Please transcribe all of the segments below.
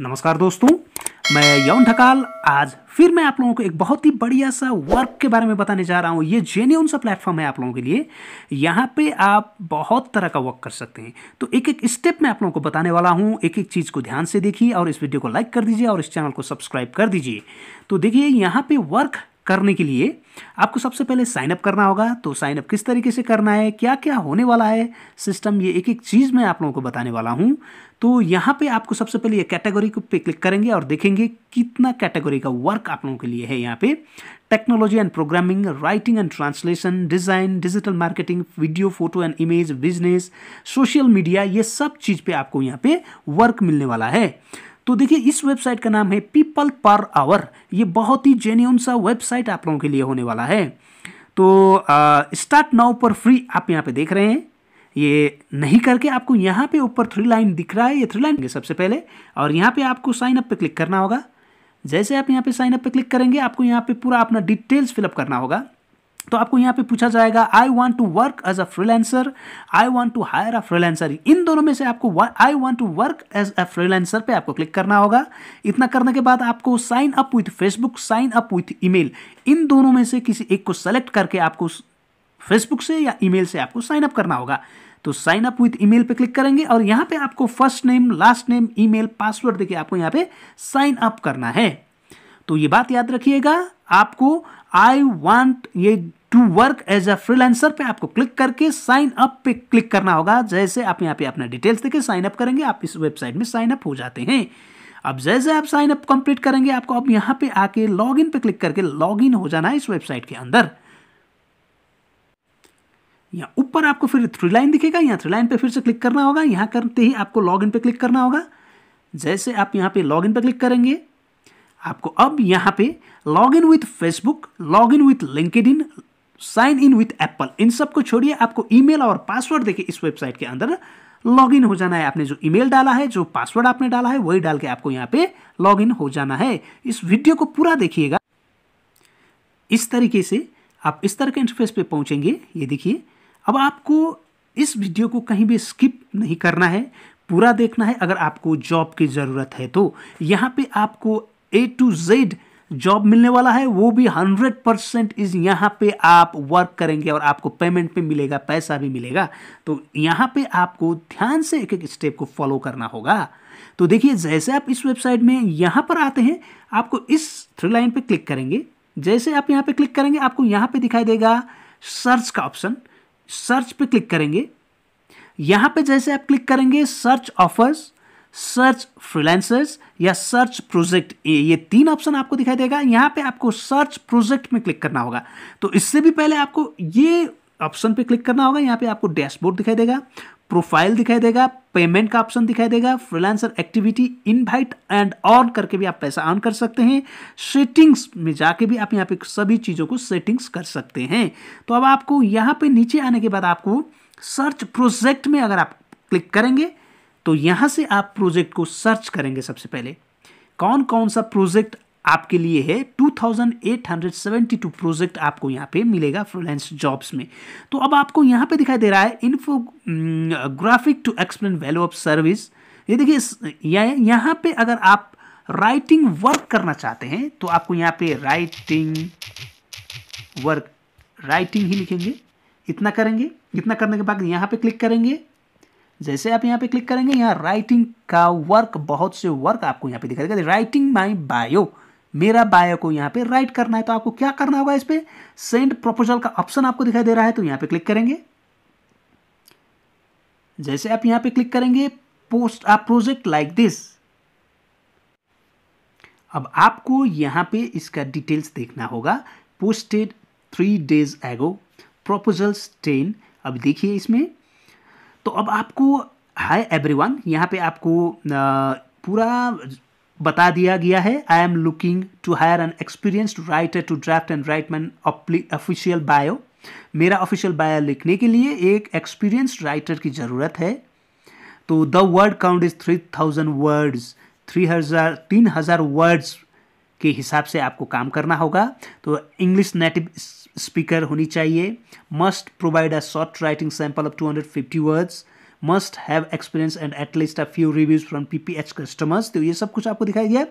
नमस्कार दोस्तों मैं यौन ढकाल आज फिर मैं आप लोगों को एक बहुत ही बढ़िया सा वर्क के बारे में बताने जा रहा हूँ ये जेन्यून सा प्लेटफॉर्म है आप लोगों के लिए यहाँ पे आप बहुत तरह का वर्क कर सकते हैं तो एक एक स्टेप मैं आप लोगों को बताने वाला हूँ एक एक चीज़ को ध्यान से देखिए और इस वीडियो को लाइक कर दीजिए और इस चैनल को सब्सक्राइब कर दीजिए तो देखिए यहाँ पर वर्क करने के लिए आपको सबसे पहले साइनअप करना होगा तो साइनअप किस तरीके से करना है क्या क्या होने वाला है सिस्टम ये एक एक चीज़ मैं आप लोगों को बताने वाला हूँ तो यहाँ पे आपको सबसे पहले ये कैटेगरी पे क्लिक करेंगे और देखेंगे कितना कैटेगरी का वर्क आप लोगों के लिए है यहाँ पे technology and programming writing and translation design digital marketing video photo and image business social media ये सब चीज़ पे आपको यहाँ पे वर्क मिलने वाला है तो देखिए इस वेबसाइट का नाम है पीपल पर आवर ये बहुत ही जेन्यून सा वेबसाइट आप लोगों के लिए होने वाला है तो स्टार्ट नाउ पर फ्री आप यहाँ पे देख रहे हैं ये नहीं करके आपको यहाँ पे ऊपर थ्री लाइन दिख रहा है ये थ्री लाइन सबसे पहले और यहाँ पे आपको साइन अप पे क्लिक करना होगा जैसे आप यहाँ पे साइन अप पे क्लिक करेंगे आपको यहाँ पे पूरा अपना डिटेल्स फिलअप करना होगा तो आपको यहाँ पे पूछा जाएगा I want to work as a freelancer I want to hire a freelancer इन दोनों में से आपको I want to work as a freelancer पे आपको क्लिक करना होगा इतना करने के बाद आपको sign up with Facebook sign up with email इन दोनों में से किसी एक को सेलेक्ट करके आपको फेसबुक से या ईमेल से आपको साइन अप करना होगा तो साइन अप विथ ईमेल पे क्लिक करेंगे और यहाँ पे आपको first name last name email password देके आपको यहाँ पे साइन अप करना है तो ये बात याद रखिएगा आपको आई वांट ये to work as a freelancer पे आपको क्लिक करके साइन अप पे क्लिक करना होगा जैसे आप यहाँ पे अपना डिटेल्स देके साइन अप करेंगे आप इस वेबसाइट में साइन अप हो जाते हैं अब जैसे आप साइन अप कंप्लीट करेंगे आपको अब यहाँ पे आके लॉग इन पे क्लिक करके लॉग इन हो जाना है इस वेबसाइट के अंदर यहाँ ऊपर आपको फिर थ्री लाइन दिखेगा यहाँ थ्री लाइन पे फिर से क्लिक करना होगा यहाँ करते ही आपको लॉग इन पे क्लिक करना होगा जैसे आप यहाँ पे लॉग इन पे क्लिक करेंगे आपको अब यहाँ पे log in with Facebook log in with LinkedIn sign in with Apple इन सब को छोड़िए आपको ईमेल और पासवर्ड देखिए इस वेबसाइट के अंदर लॉग इन हो जाना है आपने जो ईमेल डाला है जो पासवर्ड आपने डाला है वही डाल के आपको यहाँ पे लॉग इन हो जाना है इस वीडियो को पूरा देखिएगा इस तरीके से आप इस तरह के इंटरफेस पे पहुँचेंगे ये देखिए अब आपको इस वीडियो को कहीं भी स्किप नहीं करना है पूरा देखना है अगर आपको जॉब की ज़रूरत है तो यहाँ पे आपको ए टू जेड जॉब मिलने वाला है वो भी हंड्रेड परसेंट इस यहाँ पे आप वर्क करेंगे और आपको पेमेंट पे मिलेगा पैसा भी मिलेगा तो यहाँ पे आपको ध्यान से एक एक स्टेप को फॉलो करना होगा तो देखिए जैसे आप इस वेबसाइट में यहाँ पर आते हैं आपको इस थ्री लाइन पर क्लिक करेंगे जैसे आप यहाँ पर क्लिक करेंगे आपको यहाँ पर दिखाई देगा सर्च का ऑप्शन सर्च पर क्लिक करेंगे यहाँ पे जैसे आप क्लिक करेंगे सर्च ऑफर्स सर्च फ्रीलांसर्स या सर्च प्रोजेक्ट ये तीन ऑप्शन आपको दिखाई देगा यहाँ पे आपको सर्च प्रोजेक्ट में क्लिक करना होगा तो इससे भी पहले आपको ये ऑप्शन पे क्लिक करना होगा यहाँ पे आपको डैशबोर्ड दिखाई देगा प्रोफाइल दिखाई देगा पेमेंट का ऑप्शन दिखाई देगा freelancer activity invite and earn करके भी आप पैसा ऑन कर सकते हैं सेटिंग्स में जाके भी आप यहाँ पे सभी चीज़ों को सेटिंग्स कर सकते हैं तो अब आपको यहाँ पे नीचे आने के बाद आपको सर्च प्रोजेक्ट में अगर आप क्लिक करेंगे तो यहाँ से आप प्रोजेक्ट को सर्च करेंगे सबसे पहले कौन कौन सा प्रोजेक्ट आपके लिए है 2872 प्रोजेक्ट आपको यहाँ पे मिलेगा फ्रीलांस जॉब्स में तो अब आपको यहाँ पे दिखाई दे रहा है graphic to explain value of service ये देखिए यहाँ पे अगर आप राइटिंग वर्क करना चाहते हैं तो आपको यहाँ पे राइटिंग वर्क राइटिंग ही लिखेंगे इतना करेंगे इतना करने के बाद यहाँ पे क्लिक करेंगे जैसे आप यहाँ पे क्लिक करेंगे यहाँ राइटिंग का वर्क बहुत से वर्क आपको यहाँ पे दिखाई देगा राइटिंग माई बायो मेरा बायो को यहाँ पे राइट करना है तो आपको क्या करना होगा इस पर सेंड प्रपोजल का ऑप्शन आपको दिखाई दे रहा है तो यहाँ पे क्लिक करेंगे जैसे आप यहाँ पे क्लिक करेंगे post a project like this अब आपको यहाँ पे इसका डिटेल्स देखना होगा posted three days ago proposals ten अब देखिए इसमें तो अब आपको हाय एवरीवन यहाँ पे आपको पूरा बता दिया गया है I am looking to hire an experienced writer to draft and write my official bio मेरा ऑफिशियल बायो लिखने के लिए एक एक्सपीरियंस्ड राइटर की ज़रूरत है तो the word count is three thousand words थ्री हज़ार तीन हज़ार वर्ड्स के हिसाब से आपको काम करना होगा तो इंग्लिश नेटिव स्पीकर होनी चाहिए must provide a short writing sample of 250 words must have experience and at least a few reviews from PPH customers तो ये सब कुछ आपको दिखाई दिया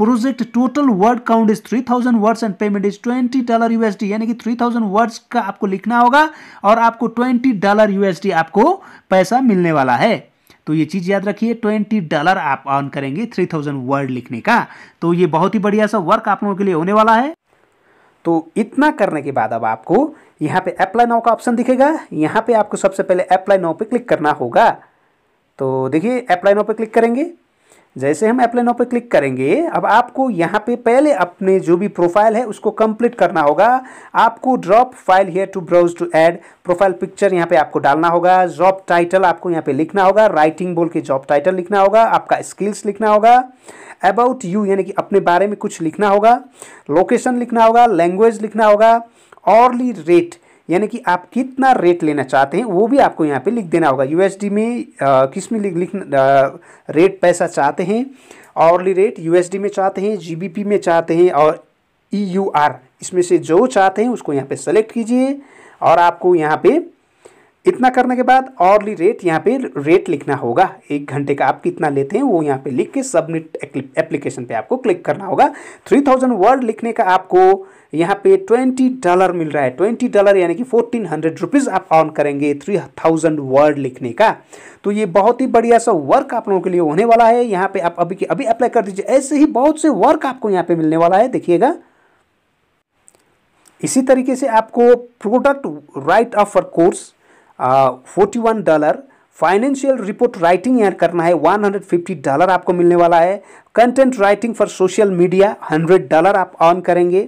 project total word count is 3000 words and payment is 20 dollar USD यानी कि 3000 वर्ड्स का आपको लिखना होगा और आपको 20 डॉलर यूएसडी आपको पैसा मिलने वाला है तो ये चीज़ याद रखिए ट्वेंटी डॉलर आप अर्न करेंगे थ्री थाउजेंड वर्ड लिखने का तो ये बहुत ही बढ़िया सा वर्क आप लोगों के लिए होने वाला है तो इतना करने के बाद अब आपको यहाँ पे अप्लाई नाउ का ऑप्शन दिखेगा यहाँ पे आपको सबसे पहले अप्लाई नाउ पे क्लिक करना होगा तो देखिए अप्लाई नाउ पे क्लिक करेंगे जैसे हम अप्लाई नाउ पर क्लिक करेंगे अब आपको यहाँ पे पहले अपने जो भी प्रोफाइल है उसको कंप्लीट करना होगा आपको drop file here to browse to add profile picture यहाँ पे आपको डालना होगा जॉब टाइटल आपको यहाँ पे लिखना होगा राइटिंग बोल के जॉब टाइटल लिखना होगा आपका स्किल्स लिखना होगा अबाउट यू यानी कि अपने बारे में कुछ लिखना होगा लोकेशन लिखना होगा लैंग्वेज लिखना होगा ऑर्ली रेट यानी कि आप कितना रेट लेना चाहते हैं वो भी आपको यहाँ पे लिख देना होगा यूएसडी में किस में लिख रेट पैसा चाहते हैं आवरली रेट यूएसडी में चाहते हैं जीबीपी में चाहते हैं और ईयूआर e इसमें से जो चाहते हैं उसको यहाँ पे सेलेक्ट कीजिए और आपको यहाँ पर इतना करने के बाद ऑर्ली रेट यहाँ पे रेट लिखना होगा एक घंटे का आप कितना लेते हैं वो यहाँ पे लिख के सबमिट एप्लीकेशन पे आपको क्लिक करना होगा थ्री थाउजेंड वर्ड लिखने का आपको यहाँ पे ट्वेंटी डॉलर मिल रहा है ट्वेंटी डॉलर यानी कि फोर्टीन हंड्रेड रुपीज़ आप ऑन करेंगे थ्री थाउजेंड वर्ड लिखने का तो ये बहुत ही बढ़िया सा वर्क आप लोगों के लिए होने वाला है यहाँ पे आप अभी अभी अप्लाई कर दीजिए ऐसे ही बहुत से वर्क आपको यहाँ पे मिलने वाला है देखिएगा इसी तरीके से आपको product right of course forty one dollar financial report writing यहाँ करना है 150 डॉलर आपको मिलने वाला है content writing for social media 100 dollar आप ऑन करेंगे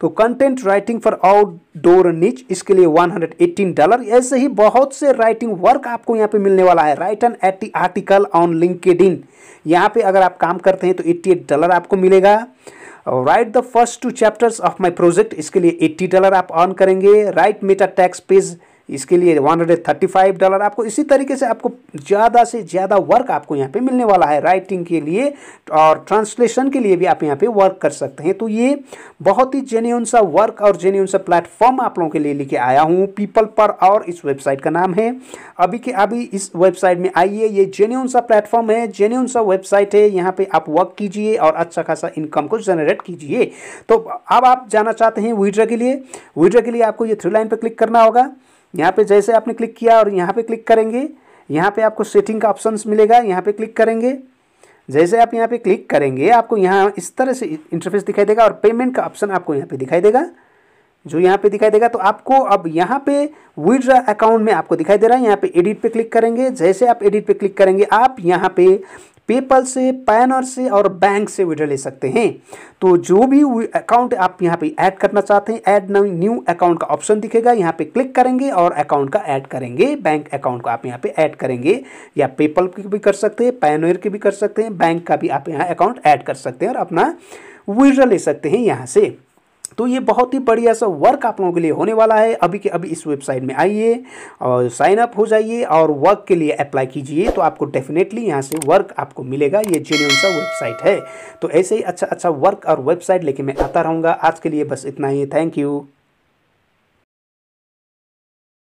तो कंटेंट राइटिंग फॉर आउटडोर निच इसके लिए 118 डॉलर ऐसे ही बहुत से राइटिंग वर्क आपको यहाँ पे मिलने वाला है राइट एन एटी आर्टिकल ऑन लिंकड इन यहाँ पे अगर आप काम करते हैं तो एट डॉलर आपको मिलेगा write the first two chapters of my project इसके लिए एट्टी डॉलर आप ऑन करेंगे राइट मेटा टैक्स पेज इसके लिए one hundred thirty five dollar आपको इसी तरीके से आपको ज़्यादा से ज़्यादा वर्क आपको यहाँ पे मिलने वाला है राइटिंग के लिए और ट्रांसलेशन के लिए भी आप यहाँ पे वर्क कर सकते हैं तो ये बहुत ही जेन्यून सा वर्क और जेन्यून सा प्लेटफॉर्म आप लोगों के लिए लेके आया हूँ पीपल पर और इस वेबसाइट का नाम है अभी के अभी इस वेबसाइट में आइए ये जेन्यून सा प्लेटफॉर्म है जेन्यून सा वेबसाइट है यहाँ पर आप वर्क कीजिए और अच्छा खासा इनकम को जनरेट कीजिए तो अब आप जाना चाहते हैं विड्रा के लिए विड्रा के लिए आपको ये थ्री लाइन पर क्लिक करना होगा यहाँ पे जैसे आपने क्लिक किया और यहाँ पे क्लिक करेंगे यहाँ पे आपको सेटिंग का ऑप्शंस मिलेगा यहाँ पे क्लिक करेंगे जैसे आप यहाँ पे क्लिक करेंगे आपको यहाँ इस तरह से इंटरफेस दिखाई देगा और पेमेंट का ऑप्शन आपको यहाँ पे दिखाई देगा जो यहाँ पे दिखाई देगा तो आपको अब यहाँ पे विड्रा अकाउंट में आपको दिखाई दे रहा है यहाँ पे एडिट पे क्लिक करेंगे जैसे आप एडिट पे क्लिक करेंगे आप यहाँ पे पेपल से पैनर से और बैंक से विड्रॉ ले सकते हैं तो जो भी अकाउंट आप यहाँ पे ऐड करना चाहते हैं ऐड न्यू अकाउंट का ऑप्शन दिखेगा यहाँ पे क्लिक करेंगे और अकाउंट का ऐड करेंगे बैंक अकाउंट को आप यहाँ पे ऐड करेंगे या पेपल की भी कर सकते हैं पैनर की भी कर सकते हैं बैंक का भी आप यहाँ अकाउंट ऐड कर सकते हैं और अपना विड्रॉ ले सकते हैं यहाँ से तो ये बहुत ही बढ़िया सा वर्क आप लोगों के लिए होने वाला है अभी के अभी इस वेबसाइट में आइए और साइन अप हो जाइए और वर्क के लिए अप्लाई कीजिए तो आपको डेफिनेटली यहाँ से वर्क आपको मिलेगा ये जेन्यून सा वेबसाइट है तो ऐसे ही अच्छा अच्छा वर्क और वेबसाइट लेके मैं आता रहूँगा आज के लिए बस इतना ही थैंक यू